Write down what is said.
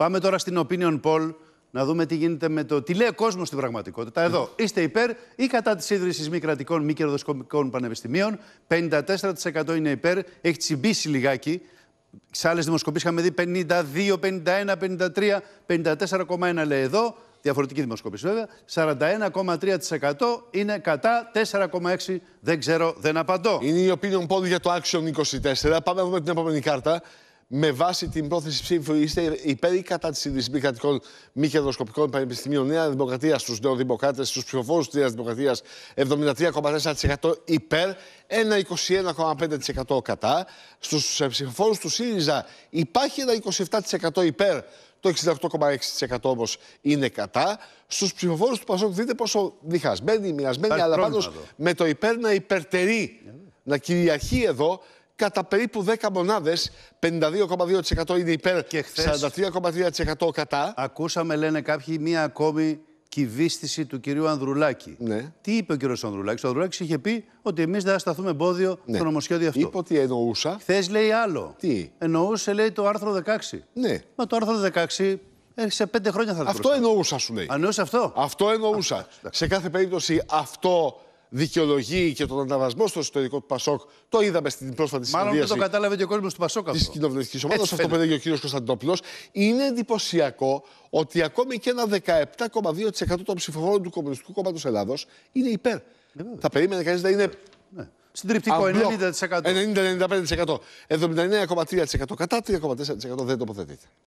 Πάμε τώρα στην opinion poll να δούμε τι γίνεται με το τι λέει ο κόσμος στην πραγματικότητα. Εδώ είστε υπέρ ή κατά της ίδρυσης μη κρατικών, μη κερδοσκοπικών πανεπιστημίων. 54% είναι υπέρ. Έχει τσιμπήσει λιγάκι. Σε άλλες δημοσκοπήσεις είχαμε δει 52, 51, 53, 54,1 λέει εδώ. Διαφορετική δημοσκόπηση βέβαια. 41,3% είναι κατά, 4,6% δεν ξέρω, δεν απαντώ. Είναι η opinion poll για το Action 24. Πάμε να δούμε την επόμενη κάρτα με βάση την πρόθεση ψήφου είστε υπέρ ή κατά της σύνδεση μη κρατικών μη κερδοσκοπικών πανεπιστημίων Νέα Δημοκρατία στους νεοδημοκράτες, στους ψηφοφόρους της Νέας Δημοκρατίας 73,4% υπέρ, ένα 21,5% κατά. Στους ε, ψηφοφόρους του ΣΥΡΙΖΑ υπάρχει ένα 27% υπέρ, το 68,6% όμως είναι κατά. Στους ψηφοφόρους του Πασόκ δείτε πόσο διχασμένοι, μοιρασμένοι, αλλά πάντως με το υπέρ να υπερτερεί, να κυριαρχεί εδώ κατά περίπου 10 μονάδε. 52,2% είναι υπέρ, και 43,3% κατά. Ακούσαμε, λένε κάποιοι, μία ακόμη κυβίστηση του κυρίου Ανδρουλάκη. Ναι. Τι είπε ο κύριος Ανδρουλάκης. Ο Ανδρουλάκης είχε πει ότι εμείς δεν θα σταθούμε εμπόδιο ναι. στο νομοσχέδιο αυτό. Είπε ότι εννοούσα. Χθες λέει άλλο. Τι. Εννοούσε, λέει, το άρθρο 16. Ναι. Μα το άρθρο 16 ε, σε πέντε χρόνια θα το Αυτό εννοούσα, σου λέει. αυτό. Αυτό εννοούσα. σε κάθε περίπτωση αυτό δικαιολογεί και τον ανταβασμό στο ιστορικό του Πασόκ. Το είδαμε στην πρόσφατη συνέντευξη. Μάλλον δεν το κατάλαβε και ο κόσμος του Πασόκ αυτό. Τη κοινοβουλευτική ομάδας, αυτό που έλεγε ο κ. Κωνσταντόπουλος. Είναι εντυπωσιακό ότι ακόμη και ένα 17,2% των ψηφοφόρων του Κομμουνιστικού Κόμματος Ελλάδος είναι υπέρ. Ε, Θα περίμενε κανείς να είναι. Ναι. Συντριπτικό, 90%. 90-95%. 79,3% κατά 3,4% δεν τοποθετείται.